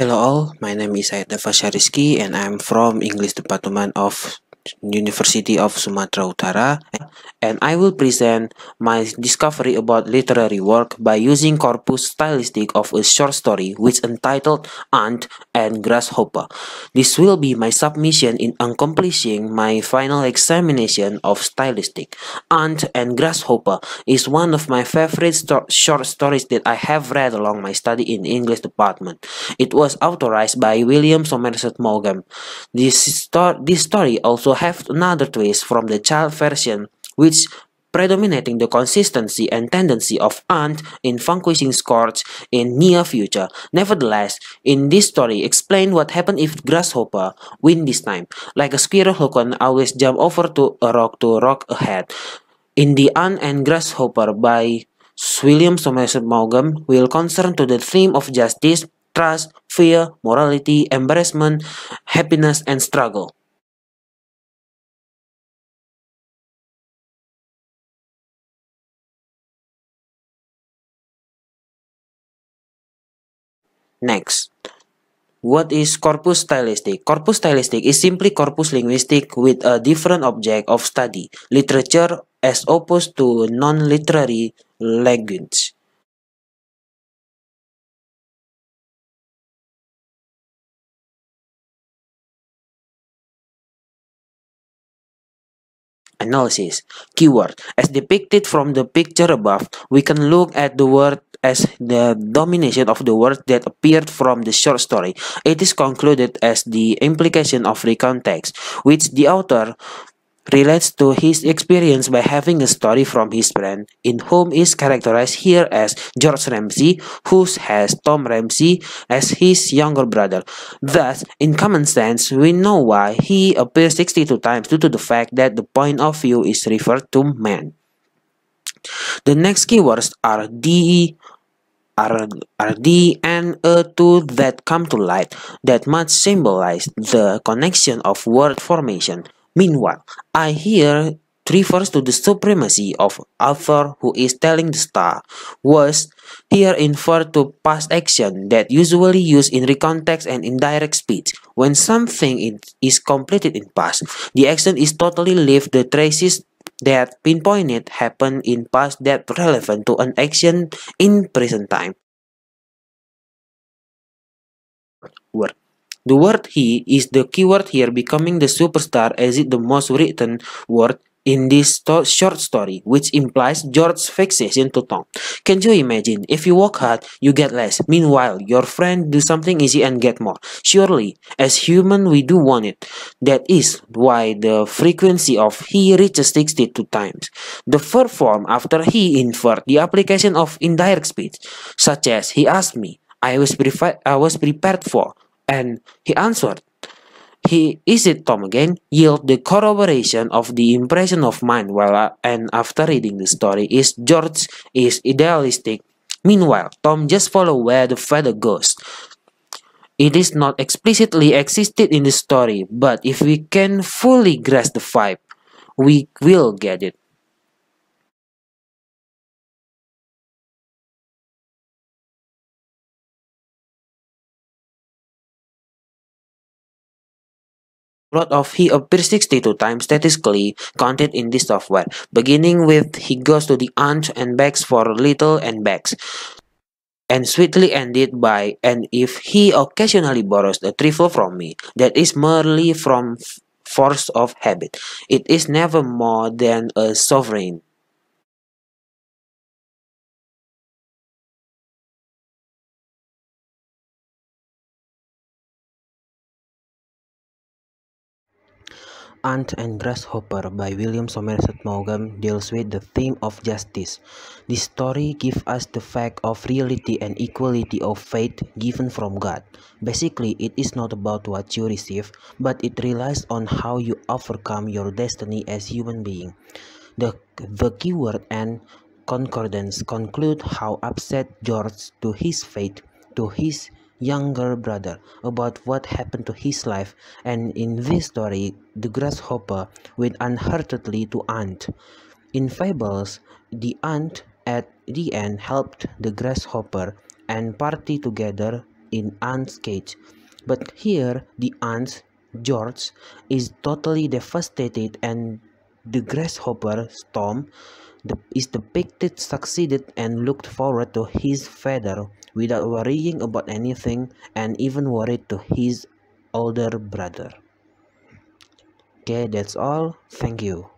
Hello all, my name is Ayat Fasharizki and I'm from English Department of University of Sumatra Utara and I will present my discovery about literary work by using corpus stylistic of a short story which entitled Ant and Grasshopper. This will be my submission in accomplishing my final examination of stylistic. Ant and Grasshopper is one of my favorite sto short stories that I have read along my study in English department. It was authorized by William Somerset Maugham. This, sto this story also to have another twist from the child version, which predominating the consistency and tendency of Ant in vanquishing Scorch in near future. Nevertheless, in this story, explain what happened if Grasshopper win this time. Like a squirrel who can always jump over to a rock to rock ahead. In the Ant and Grasshopper by William Somerset Maugham will concern to the theme of justice, trust, fear, morality, embarrassment, happiness, and struggle. Next. What is corpus stylistic? Corpus stylistic is simply corpus linguistic with a different object of study, literature as opposed to non-literary language. analysis. Keyword. As depicted from the picture above, we can look at the word as the domination of the word that appeared from the short story. It is concluded as the implication of the context, which the author relates to his experience by having a story from his friend, in whom is characterized here as George Ramsey, who has Tom Ramsey as his younger brother. Thus, in common sense, we know why he appears 62 times due to the fact that the point of view is referred to man. The next keywords are de, are, are and a two that come to light that much symbolize the connection of word formation. Meanwhile, I hear refers to the supremacy of author who is telling the star, was here inferred to past action that usually used in recontext and indirect speech. When something is completed in past, the action is totally left the traces that pinpointed happened in past that relevant to an action in present time. Word. The word he is the keyword here becoming the superstar as it the most written word in this short story, which implies George's fixation to Tom. Can you imagine? If you work hard, you get less. Meanwhile, your friend do something easy and get more. Surely, as human, we do want it. That is why the frequency of he reaches 62 times. The first form after he inferred the application of indirect speech, such as he asked me, I was, I was prepared for, and he answered, He is it Tom again, yield the corroboration of the impression of mind while and after reading the story is George is idealistic. Meanwhile, Tom just follow where the feather goes. It is not explicitly existed in the story, but if we can fully grasp the vibe, we will get it. lot of He appears 62 times statistically counted in this software, beginning with he goes to the aunt and begs for little and begs, and sweetly ended by and if he occasionally borrows a trifle from me, that is merely from force of habit. It is never more than a sovereign. Ant and Grasshopper by William Somerset Maugham deals with the theme of justice. This story gives us the fact of reality and equality of fate given from God. Basically, it is not about what you receive, but it relies on how you overcome your destiny as human being. The, the keyword and concordance conclude how upset George to his fate, to his younger brother about what happened to his life and in this story the grasshopper went unhurtedly to aunt in fables the aunt at the end helped the grasshopper and party together in aunt's cage but here the aunt george is totally devastated and the grasshopper storm the, is depicted succeeded and looked forward to his father without worrying about anything and even worried to his older brother. Okay, that's all. Thank you.